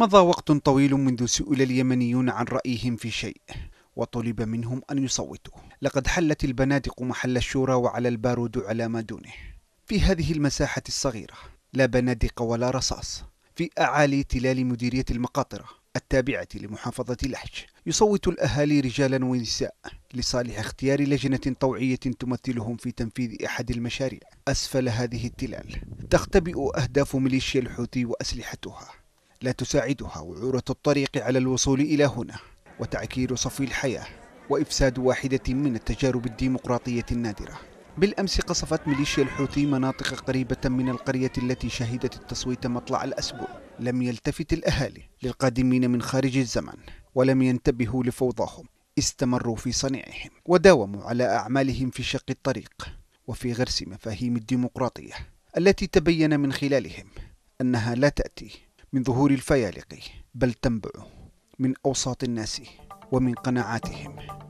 مضى وقت طويل منذ سئل اليمنيون عن رأيهم في شيء وطلب منهم أن يصوتوا لقد حلت البنادق محل الشورى وعلى البارود على ما دونه في هذه المساحة الصغيرة لا بنادق ولا رصاص في أعالي تلال مديرية المقاطرة التابعة لمحافظة لحج يصوت الأهالي رجالا ونساء لصالح اختيار لجنة طوعية تمثلهم في تنفيذ أحد المشاريع أسفل هذه التلال تختبئ أهداف ميليشيا الحوثي وأسلحتها لا تساعدها وعورة الطريق على الوصول إلى هنا وتعكير صفو الحياة وإفساد واحدة من التجارب الديمقراطية النادرة بالأمس قصفت ميليشيا الحوثي مناطق قريبة من القرية التي شهدت التصويت مطلع الأسبوع لم يلتفت الأهالي للقادمين من خارج الزمن ولم ينتبهوا لفوضاهم استمروا في صنيعهم وداوموا على أعمالهم في شق الطريق وفي غرس مفاهيم الديمقراطية التي تبين من خلالهم أنها لا تأتي من ظهور الفيالق بل تنبع من أوساط الناس ومن قناعاتهم